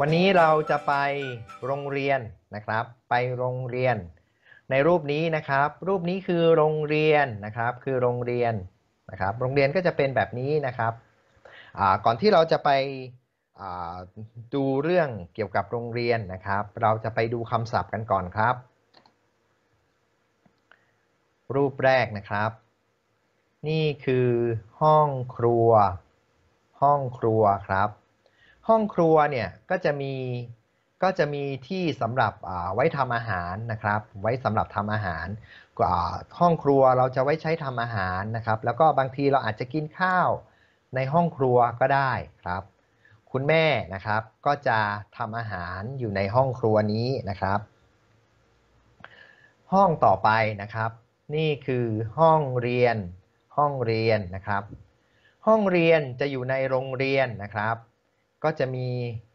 วันนี้เราจะไปโรงเรียนนะครับ ไปโรงเรียน ในรูปนี้นะครับ รูปนี้คือโรงเรียนนะครับ คือโรงเรียนนะครับ โรงเรียนก็จะเป็นแบบนี้นะครับก่อนที่เราจะไปดูเรื่องเกี่ยวกับโรงเรียนนะครับ เราจะไปดูคำศัพท์กันก่อนครับ รูปแรกนะครับ นี่คือห้องครัว ห้องครัวครับห้องครัวเนี่ยก็จะมีก็จะมีที่สำหรับไว้ทำอาหารนะครับ ไว้สำหรับทำอาหารห้องครัวเราจะไว้ใช้ทำอาหารนะครับ แล้วก็บางทีเราอาจจะกินข้าวในห้องครัวก็ได้ครับ คุณแม่นะครับ ก็จะทำอาหารอยู่ในห้องครัวนี้นะครับ ห้องต่อไปนะครับ นี่คือห้องเรียนห้องเรียนนะครับ ห้องเรียนจะอยู่ในโรงเรียนนะครับก็จะมี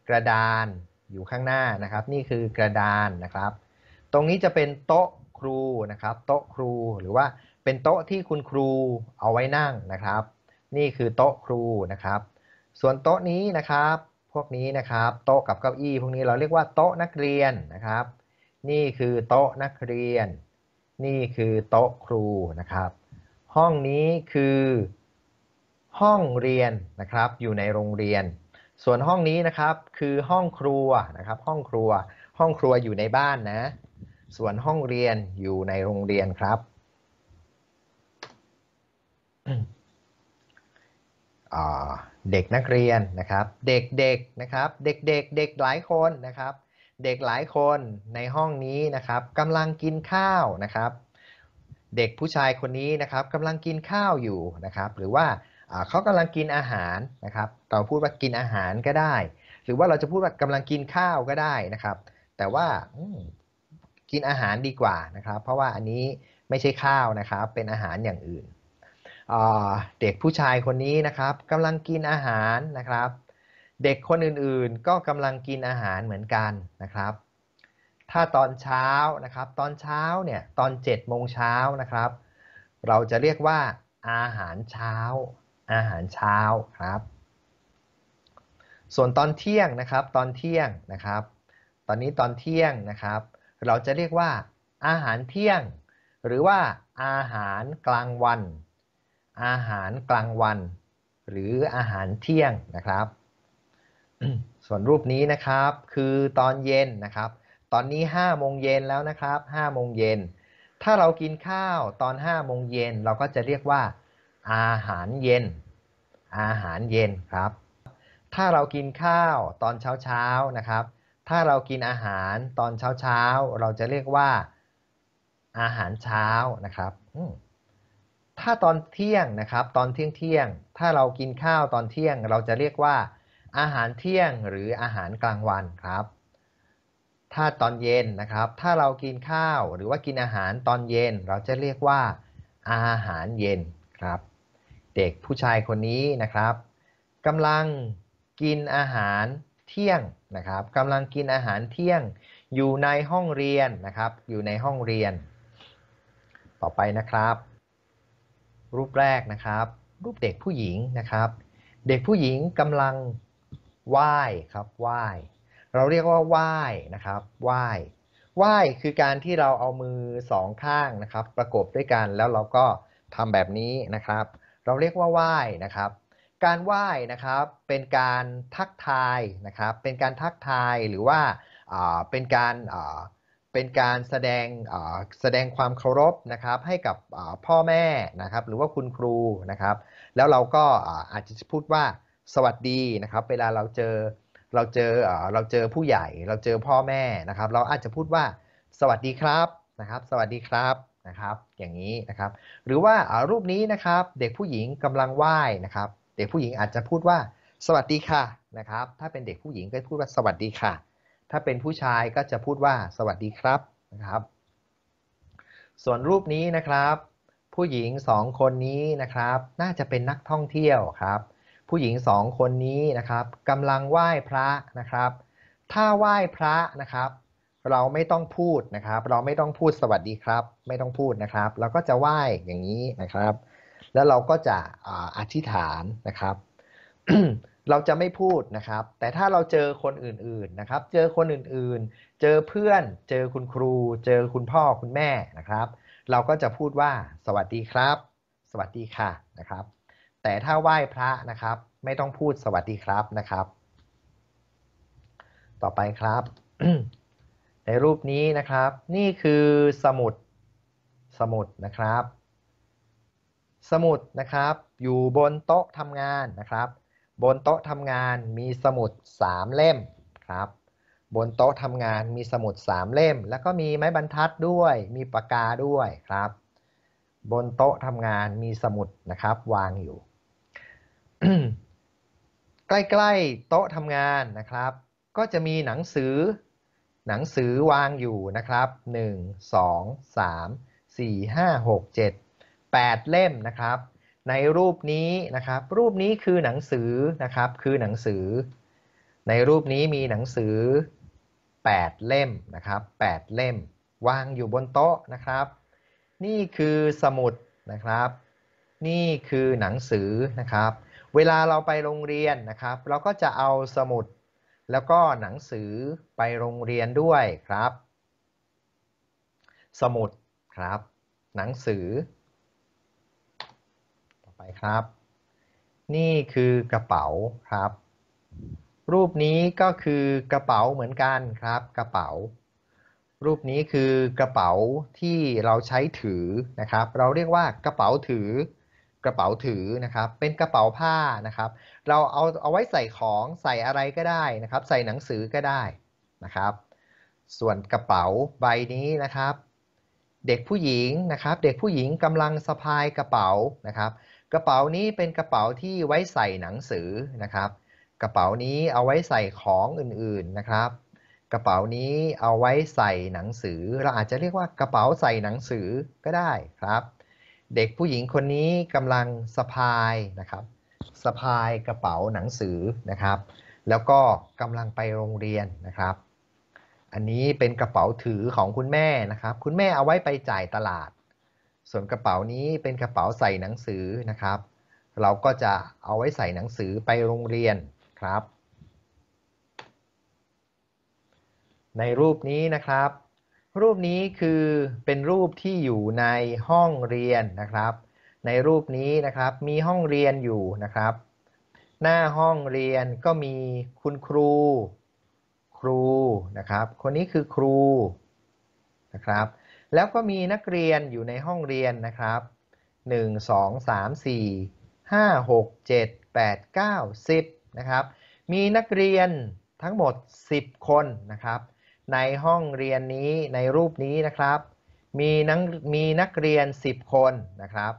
กระดานอยู่ข้างหน้านะครับ นี่คือกระดานนะครับ ตรงนี้จะเป็นโต๊ะครูนะครับโต๊ะครูหรือว่าเป็นโต๊ะที่คุณครูเอาไว้นั่งนะครับ นี่คือโต๊ะครูนะครับ ส่วนโต๊ะนี้นะครับ พวกนี้นะครับ โต๊ะกับเก้าอี้พวกนี้เราเรียกว่าโต๊ะนักเรียนนะครับ นี่คือโต๊ะนักเรียน นี่คือโต๊ะครูนะครับ ห้องนี้คือห้องเรียนนะครับอยู่ในโรงเรียนส่วนห้องนี้นะครับคือห้องครัวนะครับห้องครัวห้องครัวอยู่ในบ้านนะส่วนห้องเรียนอยู่ในโรงเรียนครับเด็กนักเรียนนะครับ เด็กๆนะครับเด็กๆเด็กหลายคนนะครับ เด็กหลายคนในห้องนี้นะครับกำลังกินข้าวนะครับ เด็กผู้ชายคนนี้นะครับกำลังกินข้าวอยู่นะครับ หรือว่าเขากำลังกินอาหารนะครับเราพูดว่ากินอาหารก็ได้ หรือว่าเราจะพูดว่ากำลังกินข้าวก็ได้นะครับ แต่ว่ากินอาหารดีกว่านะครับ เพราะว่าอันนี้ไม่ใช่ข้าวนะครับ เป็นอาหารอย่างอื่น เด็กผู้ชายคนนี้นะครับกำลังกินอาหารนะครับ เด็กคนอื่นๆก็กำลังกินอาหารเหมือนกันนะครับ ถ้าตอนเช้านะครับ ตอนเช้าเนี่ย ตอน7จ็ดโมงเช้านะครับ เราจะเรียกว่าอาหารเช้าอาหารเช้าครับ ส่วนตอนเที่ยงนะครับตอนเที่ยงนะครับ ตอนนี้ตอนเที่ยงนะครับ เราจะเรียกว่า อาหารเที่ยง หรือว่าอาหารกลางวัน อาหารกลางวัน หรืออาหารเที่ยงนะครับ ส่วนรูปนี้นะครับคือตอนเย็นนะครับ ตอนนี้5โมงเย็นแล้วนะครับ5โมงเย็นถ้าเรากินข้าวตอน5โมงเย็น เราก็จะเรียกว่า อาหารเย็นอาหารเย็นครับ ถ้าเรากินข้าวตอนเช้าเช้านะครับ ถ้าเรากินอาหารตอนเช้าเช้าเราจะเรียกว่า อาหารเช้านะครับ ถ้าตอนเที่ยงนะครับ ตอนเที่ยงเที่ยง ถ้าเรากินข้าวตอนเที่ยงเราจะเรียกว่า อาหารเที่ยงหรืออาหารกลางวันครับ ถ้าตอนเย็นนะครับ ถ้าเรากินข้าวหรือว่ากินอาหารตอนเย็นเราจะเรียกว่าอาหารเย็นครับเด็กผู้ชายคนนี้นะครับกำลังกินอาหารเที่ยงนะครับกำลังกินอาหารเที่ยง อยู่ในห้องเรียนนะครับ อยู่ในห้องเรียน ต่อไปนะครับ รูปแรกนะครับ รูปเด็กผู้หญิงนะครับ เด็กผู้หญิงกำลังไหว้ครับไหว้เราเรียกว่าไหว้นะครับไหว้ไหว้คือการที่เราเอามือสองข้างนะครับ ประกบด้วยกันแล้วเราก็ทำแบบนี้นะครับเราเรียกว่าไหว้นะครับ การไหว้นะครับเป็นการทักทายนะครับ เป็นการทักทายหรือว่าเป็นการเป็นการแสดงแสดงความเคารพนะครับให้กับพ่อแม่นะครับ หรือว่าคุณครูนะครับ แล้วเราก็อาจจะพูดว่าสวัสดีนะครับ เวลาเราเจอเราเจอเราเจอผู้ใหญ่ เราเจอพ่อแม่นะครับ เราอาจจะพูดว่าสวัสดีครับนะครับ สวัสดีครับนะครับอย่างนี้นะครับ หรือว่ารูปนี้นะครับเด็กผู้หญิงกำลังไหว้นะครับ เด็กผู้หญิงอาจจะพูดว่าสวัสดีค่ะนะครับ ถ้าเป็นเด็กผู้หญิงก็พูดว่าสวัสดีค่ะ ถ้าเป็นผู้ชายก็จะพูดว่าสวัสดีครับนะครับ ส่วนรูปนี้นะครับ ผู้หญิงสองคนนี้นะครับ น่าจะเป็นนักท่องเที่ยวครับ ผู้หญิงสองคนนี้นะครับกำลังไหว้พระนะครับ ถ้าไหว้พระนะครับเราไม่ต้องพูดนะครับ เราไม่ต้องพูดสวัสดีครับ ไม่ต้องพูดนะครับ เราก็จะไหว้อย่างนี้นะครับ แล้วเราก็จะอธิษฐานนะครับ เราจะไม่พูดนะครับ แต่ถ้าเราเจอคนอื่นๆนะครับ เจอคนอื่น ๆ เจอเพื่อน เจอคุณครู เจอคุณพ่อคุณแม่นะครับ เราก็จะพูดว่าสวัสดีครับ สวัสดีค่ะนะครับ แต่ถ้าไหว้พระนะครับ ไม่ต้องพูดสวัสดีครับนะครับ ต่อไปครับในรูปนี้นะครับนี่คือสมุดสมุดนะครับ สมุดนะครับ อยู่บนโต๊ะทำงานนะครับ บนโต๊ะทำงานมีสมุด3เล่มครับ บนโต๊ะทำงานมีสมุด3เล่ม แล้วก็มีไม้บรรทัดด้วยมีปากกาด้วยครับ บนโต๊ะทำงานมีสมุดนะครับ วางอยู่ ใกล้ๆโต๊ะทำงานนะครับ ก็จะมีหนังสือหนังสือวางอยู่นะครับ 1 2 3 4 5 6 7 8 เล่มนะครับ ในรูปนี้นะครับ รูปนี้คือหนังสือนะครับ คือหนังสือ ในรูปนี้มีหนังสือ 8 เล่มนะครับ8เล่มวางอยู่บนโต๊ะนะครับ นี่คือสมุดนะครับ นี่คือหนังสือนะครับ เวลาเราไปโรงเรียนนะครับ เราก็จะเอาสมุดแล้วก็หนังสือไปโรงเรียนด้วยครับ สมุดครับ หนังสือ ต่อไปครับ นี่คือกระเป๋าครับ รูปนี้ก็คือกระเป๋าเหมือนกันครับ กระเป๋า รูปนี้คือกระเป๋าที่เราใช้ถือนะครับ เราเรียกว่ากระเป๋าถือกระเป๋าถือนะครับ เป็นกระเป๋าผ้านะครับ เราเอาเอาไว้ใส่ของใส่อะไรก็ได้นะครับ ใส่หนังสือก็ได้นะครับ ส่วนกระเป๋าใบนี้นะครับ เด็กผู้หญิงนะครับ เด็กผู้หญิงกำลังสะพายกระเป๋านะครับ กระเป๋านี้เป็นกระเป๋าที่ไว้ใส่หนังสือนะครับ กระเป๋านี้เอาไว้ใส่ของอื่นๆนะครับ กระเป๋านี้เอาไว้ใส่หนังสือ เราอาจจะเรียกว่ากระเป๋าใส่หนังสือก็ได้ครับเด็กผู้หญิงคนนี้กำลังสะพายนะครับ สะพายกระเป๋าหนังสือนะครับ แล้วก็กำลังไปโรงเรียนนะครับ อันนี้เป็นกระเป๋าถือของคุณแม่นะครับ คุณแม่เอาไว้ไปจ่ายตลาด ส่วนกระเป๋านี้เป็นกระเป๋าใส่หนังสือนะครับ เราก็จะเอาไว้ใส่หนังสือไปโรงเรียนครับ ในรูปนี้นะครับรูปนี้คือเป็นรูปที่อยู่ในห้องเรียนนะครับ ในรูปนี้นะครับมีห้องเรียนอยู่นะครับ หน้าห้องเรียนก็มีคุณครูครูนะครับ คนนี้คือครูนะครับ แล้วก็มีนักเรียนอยู่ในห้องเรียนนะครับ1 2 3 4 5 6 7 8 9 10นะครับ มีนักเรียนทั้งหมด10คนนะครับในห้องเรียนนี้ในรูปนี้นะครับ มีนักมีนักเรียน 10 คนนะครับ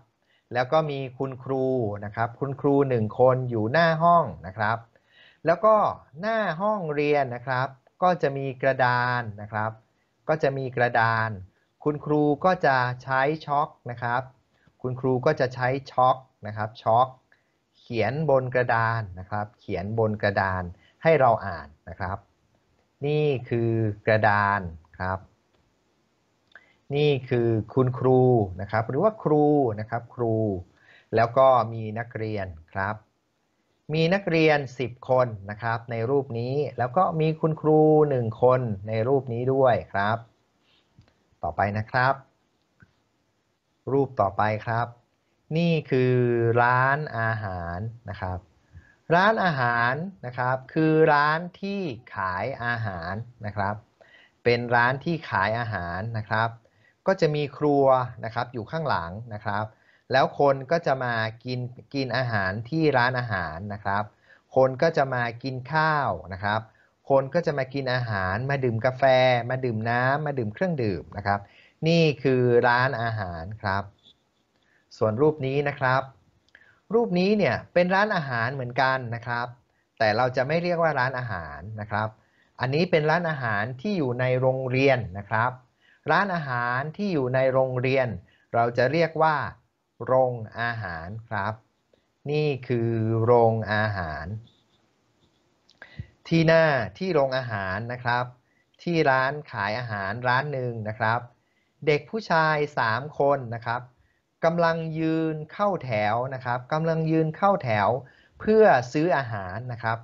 แล้วก็มีคุณครูนะครับ คุณครู 1 คนอยู่หน้าห้องนะครับ แล้วก็หน้าห้องเรียนนะครับก็จะมีกระดานนะครับ ก็จะมีกระดาน คุณครูก็จะใช้ช็อกนะครับ คุณครูก็จะใช้ช็อกนะครับช็อกเขียนบนกระดานนะครับ เขียนบนกระดาน ให้เราอ่านนะครับนี่คือกระดานครับ นี่คือคุณครูนะครับ หรือว่าครูนะครับ ครู แล้วก็มีนักเรียนครับ มีนักเรียน 10 คนนะครับในรูปนี้แล้วก็มีคุณครู 1 คนในรูปนี้ด้วยครับ ต่อไปนะครับ รูปต่อไปครับ นี่คือร้านอาหารนะครับร้านอาหารนะครับคือร้านที่ขายอาหารนะครับ เป็นร้านที่ขายอาหารนะครับ ก็จะมีครัวนะครับอยู่ข้างหลังนะครับ แล้วคนก็จะมากินกินอาหารที่ร้านอาหารนะครับ คนก็จะมากินข้าวนะครับ คนก็จะมากินอาหารมาดื่มกาแฟ มาดื่มน้ำมาดื่มเครื่องดื่มนะครับ นี่คือร้านอาหารครับ ส่วนรูปนี้นะครับรูปนี้เนี่ยเป็นร้านอาหารเหมือนกันนะครับ แต่เราจะไม่เรียกว่าร้านอาหารนะครับ อันนี้เป็นร้านอาหารที่อยู่ในโรงเรียนนะครับ ร้านอาหารที่อยู่ในโรงเรียน เราจะเรียกว่าโรงอาหารครับ นี่คือโรงอาหาร ที่หน้าที่โรงอาหารนะครับ ที่ร้านขายอาหารร้านหนึ่งนะครับ เด็กผู้ชาย 3 คนนะครับกำลังยืนเข้าแถวนะครับกำลังยืนเข้าแถวเพื่อซื้ออาหารนะครับ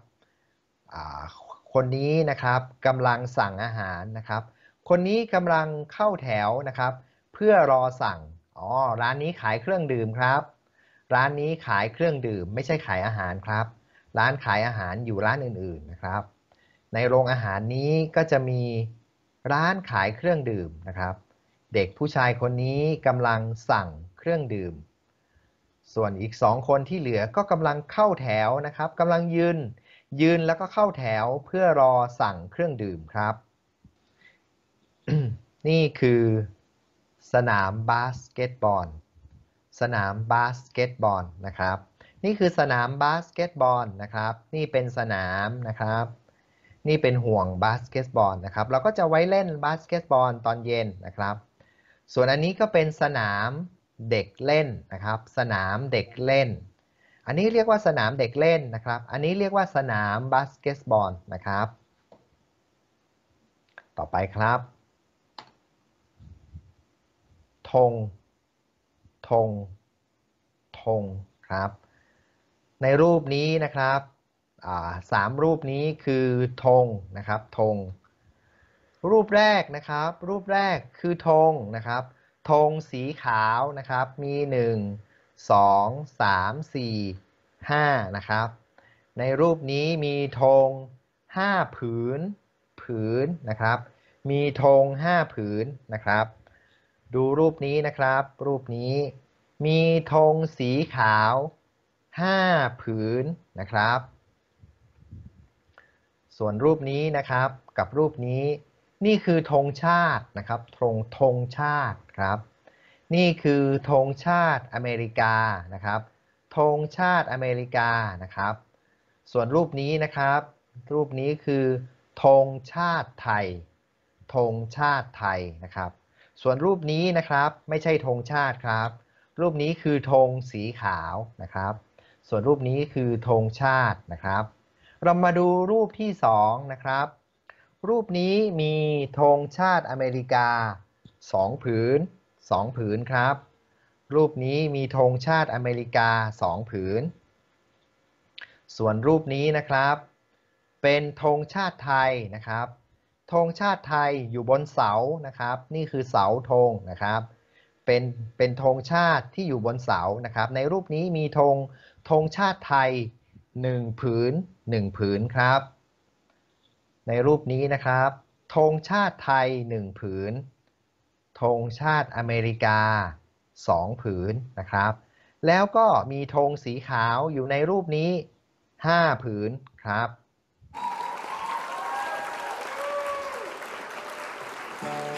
คนนี้นะครับกำลังสั่งอาหารนะครับ คนนี้กำลังเข้าแถวนะครับ เพื่อรอสั่ง อ๋อ ร้านนี้ขายเครื่องดื่มครับ ร้านนี้ขายเครื่องดื่ม ไม่ใช่ขายอาหารครับ ร้านขายอาหารอยู่ร้านอื่นๆนะครับ ในโรงอาหารนี้ก็จะมีร้านขายเครื่องดื่มนะครับ เด็กผู้ชายคนนี้กำลังสั่งเครื่องดื่ม ส่วนอีกสองคนที่เหลือก็กำลังเข้าแถวนะครับกำลังยืน ยืนแล้วก็เข้าแถวเพื่อรอสั่งเครื่องดื่มครับ นี่คือสนามบาสเกตบอล สนามบาสเกตบอลนะครับ นี่คือสนามบาสเกตบอลนะครับ นี่เป็นสนามนะครับ นี่เป็นห่วงบาสเกตบอลนะครับ เราก็จะไว้เล่นบาสเกตบอล ตอนเย็นนะครับ ส่วนอันนี้ก็เป็นสนามเด็กเล่นนะครับ สนามเด็กเล่น อันนี้เรียกว่าสนามเด็กเล่นนะครับ อันนี้เรียกว่าสนามบาสเกตบอลนะครับ ต่อไปครับ ธง ธง ธงครับ ในรูปนี้นะครับสามรูปนี้คือธงนะครับ ธง รูปแรกนะครับ รูปแรกคือธงนะครับธงสีขาวนะครับ มี 1 2 3 4 5นะครับ ในรูปนี้มีธง5 ผืน ผืนนะครับ มีธง5 ผืนนะครับ ดูรูปนี้นะครับ รูปนี้มีธงสีขาว 5 ผืนนะครับ ส่วนรูปนี้นะครับ กับรูปนี้ นี่คือธงชาตินะครับธงธงชาตินครับนี่คือธงชาติอเมริกา นะครับ ธงชาติอเมริกา นะครับ ส่วนรูปนี้ นะครับ รูปนี้คือธงชาติไทย ธงชาติไทย นะครับ ส่วนรูปนี้ นะครับ ไม่ใช่ธงชาติครับ รูปนี้คือธงสีขาว นะครับ ส่วนรูปนี้คือธงชาติ นะครับ เรามาดูรูปที่2นะครับ รูปนี้มีธงชาติอเมริกา2 ผืน 2 ผืนครับ รูปนี้มีธงชาติอเมริกา 2 ผืน ส่วนรูปนี้นะครับ เป็นธงชาติไทยนะครับ ธงชาติไทยอยู่บนเสานะครับ นี่คือเสาธงนะครับ เป็น เป็นธงชาติที่อยู่บนเสานะครับ ในรูปนี้มีธง ธงชาติไทย 1 ผืน 1 ผืนครับ ในรูปนี้นะครับ ธงชาติไทย 1 ผืนธงชาติอเมริกา 2 ผืนนะครับ แล้วก็มีธงสีขาวอยู่ในรูปนี้ 5 ผืนครับ Thank you.